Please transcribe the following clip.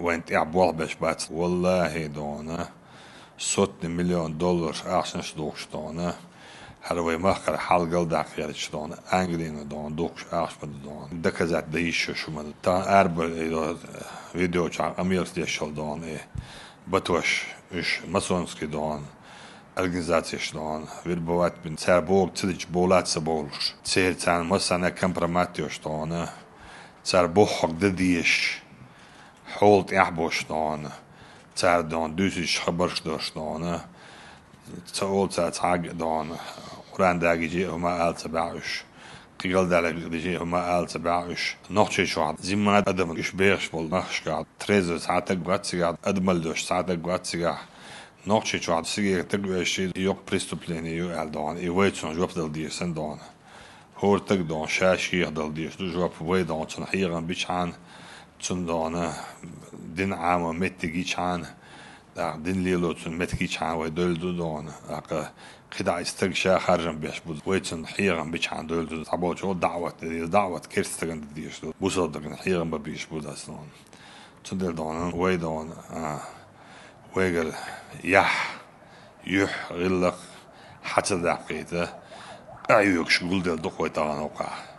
وانت يعبوغ باش بات والله دونه سوتني مليون دولار احسنش دوكش دونه هروي مخر حال قل داق يرش دونه انجلين دون دوكش احسن دون دكزات ديش شو من تان اربل فيديو تشان اميرس ديشل دون ايه بتوش اش مسونسكي دون organizācijas no virbovat, bet cēr būg, cilič būlēt sabūluš. Cēr cēn masānē kompromatioš tona, cēr būhok dadieši. holt jahborstan, cárdan, dűzis habarsdastan, olcác hágdan, rendelgi gyilma elcebáus, kigaldeleg gyilma elcebáus, nocsicsát, zimmanet edem is bés volt naskát, trézőt szátek gacigát, edmeldős szátek gacigát, nocsicsát, szigér tegőesi jog pristuplénió eldán, i vajcon zsopdel dírszen dán. Hortegdán, selsírdel dírs, zsop vajdán, szóna híran bicsán, cumdona din ama metti gichan da din lilo tun metti gichan ve döldü don aka kida istek şa harcam beş bu ve tun hiyan bichan döldü tabo ço davet dedi davet kirstigen dedi işte bu sodırın hiyan ba biş bu da son tun del don ve don ve gel yah yuh gillak hatta dakikte ayuk şu guldel dokuy tağan oka